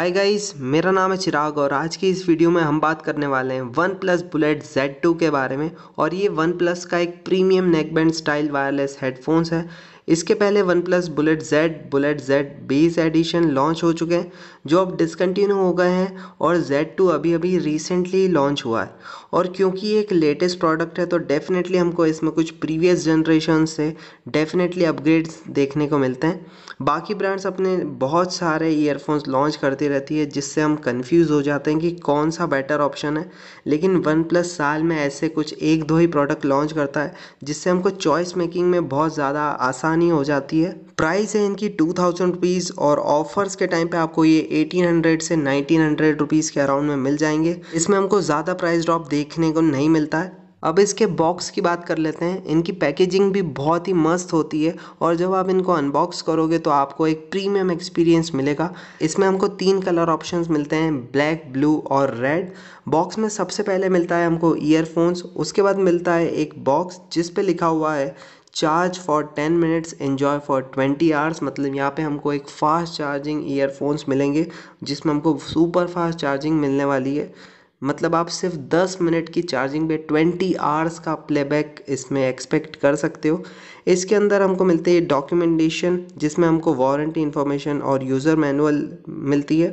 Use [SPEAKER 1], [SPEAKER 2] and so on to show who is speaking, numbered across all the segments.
[SPEAKER 1] hi guys मेरा नाम है चिराग और आज की इस वीडियो में हम बात करने वाले हैं OnePlus bullet Z two के बारे में और ये वन प्लस का एक premium neckband style wireless headphones है इसके पहले OnePlus bullet Z bullet Z बीस एडिशन लॉन्च हो चुके हैं जो अब डिसकंटिन्यू हो गए हैं और जेड टू अभी अभी रिसेंटली लॉन्च हुआ है और क्योंकि ये एक लेटेस्ट प्रोडक्ट है तो डेफिनेटली हमको इसमें कुछ प्रीवियस जनरेशन से डेफिनेटली अपग्रेड्स देखने को मिलते हैं बाकी ब्रांड्स अपने बहुत सारे ईयरफोन्स लॉन्च करती रहती है जिससे हम कन्फ्यूज़ हो जाते हैं कि कौन सा बेटर ऑप्शन है लेकिन वन प्लस साल में ऐसे कुछ एक दो ही प्रोडक्ट लॉन्च करता है जिससे हमको चॉइस मेकिंग में बहुत ज़्यादा आसान आसानी हो जाती है प्राइस है इनकी टू थाउजेंड रुपीज़ और ऑफर्स के टाइम पे आपको ये एटीन हंड्रेड से नाइनटीन हंड्रेड रुपीज़ के अराउंड में मिल जाएंगे इसमें हमको ज़्यादा प्राइस ड्रॉप देखने को नहीं मिलता है अब इसके बॉक्स की बात कर लेते हैं इनकी पैकेजिंग भी बहुत ही मस्त होती है और जब आप इनको अनबॉक्स करोगे तो आपको एक प्रीमियम एक्सपीरियंस मिलेगा इसमें हमको तीन कलर ऑप्शंस मिलते हैं ब्लैक ब्लू और रेड बॉक्स में सबसे पहले मिलता है हमको ईयरफोन्स उसके बाद मिलता है एक बॉक्स जिस पे लिखा हुआ है charge for ten minutes enjoy for twenty hours मतलब यहाँ पे हमको एक फ़ास्ट चार्जिंग ईयरफोन्स मिलेंगे जिसमें हमको सुपर फास्ट चार्जिंग मिलने वाली है मतलब आप सिर्फ दस मिनट की चार्जिंग पे ट्वेंटी आवर्स का प्लेबैक इसमें एक्सपेक्ट कर सकते हो इसके अंदर हमको मिलती है डॉक्यूमेंटेशन जिसमें हमको वारंटी इन्फॉर्मेशन और यूज़र मैनुअल मिलती है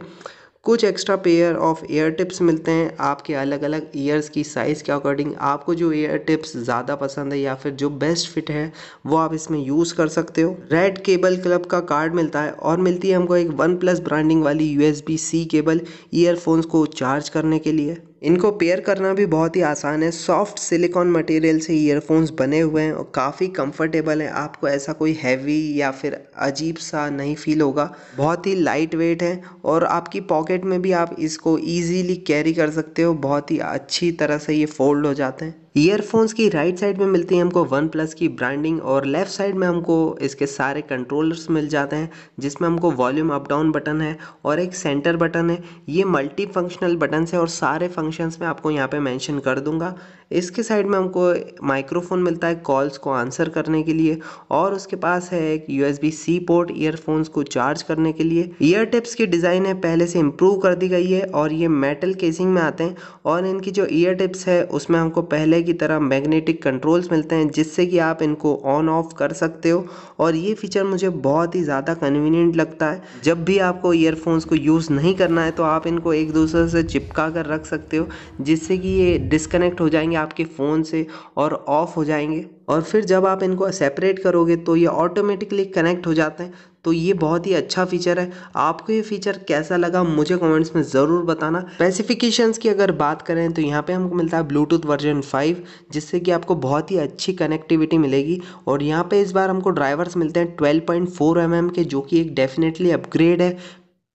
[SPEAKER 1] कुछ extra pair of ear tips मिलते हैं आपके अलग अलग ईयर्स की साइज़ के अकॉर्डिंग आपको जो एयर टिप्स ज़्यादा पसंद है या फिर जो बेस्ट फिट है वो आप इसमें यूज़ कर सकते हो रेड केबल क्लब का कार्ड मिलता है और मिलती है हमको एक वन प्लस ब्रांडिंग वाली यू सी केबल ईयरफोन्स को चार्ज करने के लिए इनको पेयर करना भी बहुत ही आसान है सॉफ्ट सिलिकॉन मटेरियल से ईयरफोन्स बने हुए हैं और काफ़ी कंफर्टेबल है आपको ऐसा कोई हैवी या फिर अजीब सा नहीं फील होगा बहुत ही लाइट वेट है और आपकी पॉकेट में भी आप इसको ईजीली कैरी कर सकते हो बहुत ही अच्छी तरह से ये फोल्ड हो जाते हैं ईयरफोन्स की राइट साइड में मिलती है हमको वन प्लस की ब्रांडिंग और लेफ्ट साइड में हमको इसके सारे कंट्रोलर्स मिल जाते हैं जिसमें हमको वॉल्यूम अप डाउन बटन है और एक सेंटर बटन है ये मल्टी फंक्शनल बटन्स है और सारे फंक्शंस में आपको यहाँ पे मेंशन कर दूंगा इसके साइड में हमको माइक्रोफोन मिलता है कॉल्स को आंसर करने के लिए और उसके पास है एक यू सी पोर्ट ईयरफोन्स को चार्ज करने के लिए ईयर टिप्स की डिज़ाइन है पहले से इम्प्रूव कर दी गई है और ये मेटल केसिंग में आते हैं और इनकी जो ईयर टिप्स है उसमें हमको पहले की तरह मैग्नेटिक कंट्रोल्स मिलते हैं जिससे कि आप इनको ऑन ऑफ कर सकते हो और ये फीचर मुझे बहुत ही ज़्यादा कन्वीनियंट लगता है जब भी आपको ईयरफोन्स को यूज़ नहीं करना है तो आप इनको एक दूसरे से चिपका कर रख सकते हो जिससे कि ये डिस्कनेक्ट हो जाएंगे आपके फ़ोन से और ऑफ हो जाएंगे और फिर जब आप इनको सेपरेट करोगे तो ये ऑटोमेटिकली कनेक्ट हो जाते हैं तो ये बहुत ही अच्छा फीचर है आपको ये फीचर कैसा लगा मुझे कमेंट्स में ज़रूर बताना स्पेसिफिकेशंस की अगर बात करें तो यहाँ पे हमको मिलता है ब्लूटूथ वर्जन 5 जिससे कि आपको बहुत ही अच्छी कनेक्टिविटी मिलेगी और यहाँ पे इस बार हमको ड्राइवर्स मिलते हैं 12.4 पॉइंट mm के जो कि एक डेफिनेटली अपग्रेड है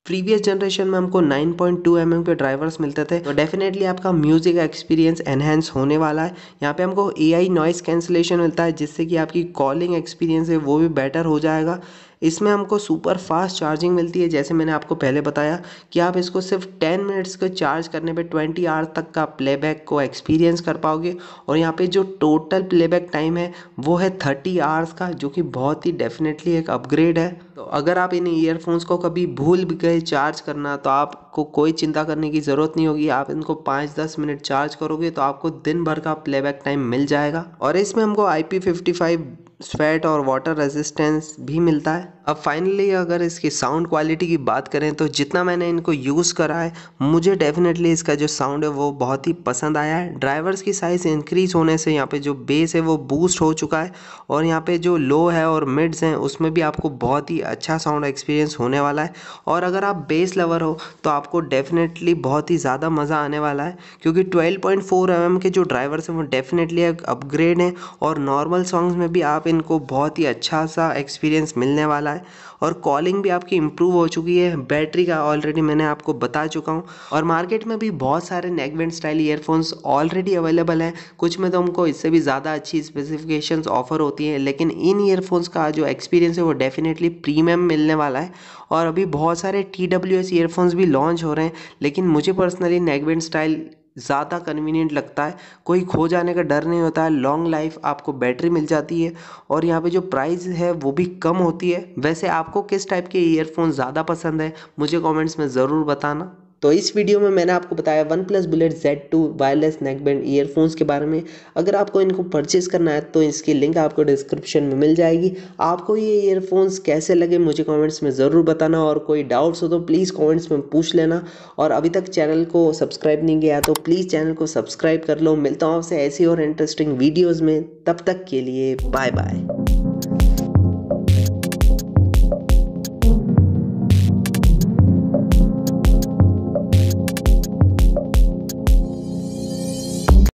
[SPEAKER 1] प्रीवियस जनरेशन में हमको 9.2 पॉइंट mm के ड्राइवर्स मिलते थे तो डेफिनेटली आपका म्यूज़िक एक्सपीरियंस एनहेंस होने वाला है यहाँ पे हमको ए आई नॉइस कैंसिलेशन मिलता है जिससे कि आपकी कॉलिंग एक्सपीरियंस है वो भी बेटर हो जाएगा इसमें हमको सुपर फास्ट चार्जिंग मिलती है जैसे मैंने आपको पहले बताया कि आप इसको सिर्फ टेन मिनट्स को चार्ज करने पे ट्वेंटी आवर तक का प्लेबैक को एक्सपीरियंस कर पाओगे और यहाँ पे जो टोटल प्लेबैक टाइम है वो है थर्टी आवर्स का जो कि बहुत ही डेफिनेटली एक अपग्रेड है तो अगर आप इन ईयरफोन्स को कभी भूल गए चार्ज करना तो आपको कोई चिंता करने की ज़रूरत नहीं होगी आप इनको पाँच दस मिनट चार्ज करोगे तो आपको दिन भर का प्लेबैक टाइम मिल जाएगा और इसमें हमको I P fifty five sweat और वाटर रेजिस्टेंस भी मिलता है अब फाइनली अगर इसकी साउंड क्वालिटी की बात करें तो जितना मैंने इनको यूज़ करा है मुझे डेफिनेटली इसका जो साउंड है वो बहुत ही पसंद आया है ड्राइवर्स की साइज़ इंक्रीज़ होने से यहाँ पे जो बेस है वो बूस्ट हो चुका है और यहाँ पे जो लो है और मिड्स हैं उसमें भी आपको बहुत ही अच्छा साउंड एक्सपीरियंस होने वाला है और अगर आप बेस लवर हो तो आपको डेफिनेटली बहुत ही ज़्यादा मज़ा आने वाला है क्योंकि ट्वेल्व पॉइंट mm के जो ड्राइवर्स हैं वो डेफिनेटली अपग्रेड हैं और नॉर्मल सॉन्ग्स में भी आप इनको बहुत ही अच्छा सा एक्सपीरियंस मिलने वाला है रहा है और कॉलिंग भी आपकी इंप्रूव हो चुकी है बैटरी का ऑलरेडी मैंने आपको बता चुका हूँ और मार्केट में भी बहुत सारे neckband style earphones already available हैं कुछ में तो हमको इससे भी ज़्यादा अच्छी स्पेसिफिकेशन ऑफर होती हैं लेकिन इन ईयरफोन्स का जो एक्सपीरियंस है वो डेफिनेटली प्रीमियम मिलने वाला है और अभी बहुत सारे टी डब्ल्यू एस ईयरफोन्स भी लॉन्च हो रहे हैं लेकिन मुझे पर्सनली नेकबैंड स्टाइल ज़्यादा कन्वीनियंट लगता है कोई खो जाने का डर नहीं होता है लॉन्ग लाइफ आपको बैटरी मिल जाती है और यहाँ पे जो प्राइस है वो भी कम होती है वैसे आपको किस टाइप के ईयरफोन ज़्यादा पसंद है मुझे कमेंट्स में ज़रूर बताना तो इस वीडियो में मैंने आपको बताया OnePlus bullet Z two wireless neckband earphones के बारे में अगर आपको इनको परचेज़ करना है तो इसकी लिंक आपको डिस्क्रिप्शन में मिल जाएगी आपको ये ईयरफोन्स कैसे लगे मुझे कमेंट्स में ज़रूर बताना और कोई डाउट्स हो तो प्लीज़ कमेंट्स में पूछ लेना और अभी तक चैनल को सब्सक्राइब नहीं किया तो प्लीज़ चैनल को सब्सक्राइब कर लो मिलता हूँ आपसे ऐसी और इंटरेस्टिंग वीडियोज़ में तब तक के लिए बाय बाय